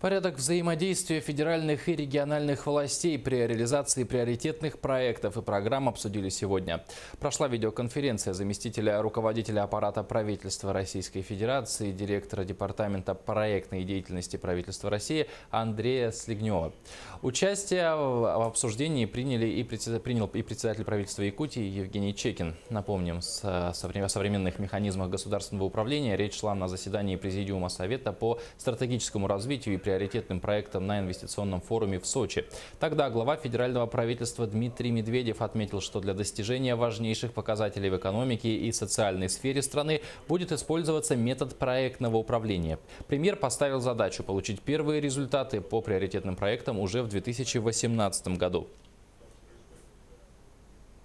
Порядок взаимодействия федеральных и региональных властей при реализации приоритетных проектов и программ обсудили сегодня. Прошла видеоконференция заместителя руководителя аппарата правительства Российской Федерации, директора Департамента проектной деятельности правительства России Андрея Слегнева. Участие в обсуждении приняли и председатель, принял и председатель правительства Якутии Евгений Чекин. Напомним, о современных механизмах государственного управления речь шла на заседании Президиума Совета по стратегическому развитию и приоритетным проектом на инвестиционном форуме в Сочи. Тогда глава федерального правительства Дмитрий Медведев отметил, что для достижения важнейших показателей в экономике и социальной сфере страны будет использоваться метод проектного управления. Премьер поставил задачу получить первые результаты по приоритетным проектам уже в 2018 году.